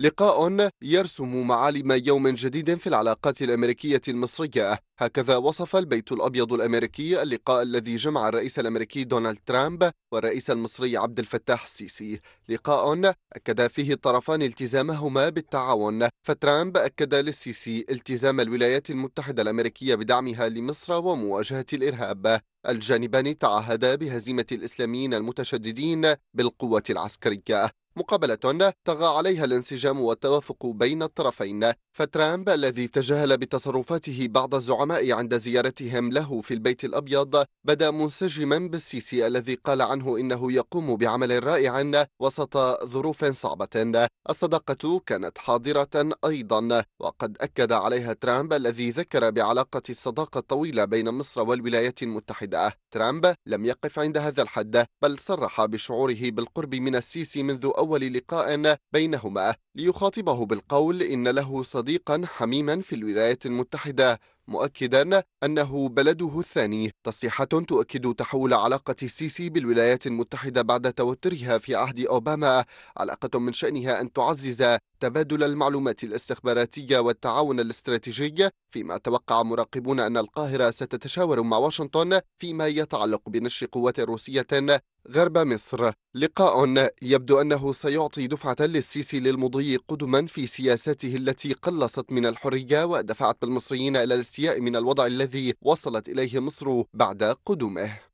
لقاء يرسم معالم يوم جديد في العلاقات الأمريكية المصرية هكذا وصف البيت الأبيض الأمريكي اللقاء الذي جمع الرئيس الأمريكي دونالد ترامب والرئيس المصري عبد الفتاح السيسي لقاء أكد فيه الطرفان التزامهما بالتعاون فترامب أكد للسيسي التزام الولايات المتحدة الأمريكية بدعمها لمصر ومواجهة الإرهاب الجانبان تعهدا بهزيمة الإسلاميين المتشددين بالقوة العسكرية مقابلة طغى عليها الانسجام والتوافق بين الطرفين فترامب الذي تجاهل بتصرفاته بعض الزعماء عند زيارتهم له في البيت الأبيض بدا منسجما بالسيسي الذي قال عنه إنه يقوم بعمل رائع وسط ظروف صعبة الصداقة كانت حاضرة أيضا وقد أكد عليها ترامب الذي ذكر بعلاقة الصداقة الطويلة بين مصر والولايات المتحدة ترامب لم يقف عند هذا الحد بل صرح بشعوره بالقرب من السيسي منذ أول أول لقاء بينهما ليخاطبه بالقول إن له صديقا حميما في الولايات المتحدة مؤكدا أنه بلده الثاني تصريحات تؤكد تحول علاقة السيسي بالولايات المتحدة بعد توترها في عهد أوباما علاقة من شأنها أن تعزز تبادل المعلومات الاستخباراتية والتعاون الاستراتيجي فيما توقع مراقبون أن القاهرة ستتشاور مع واشنطن فيما يتعلق بنشر قوات روسية غرب مصر لقاء يبدو أنه سيعطي دفعة للسيسي للمضي قدما في سياساته التي قلصت من الحرية ودفعت بالمصريين إلى الاستيلاء من الوضع الذي وصلت إليه مصر بعد قدومه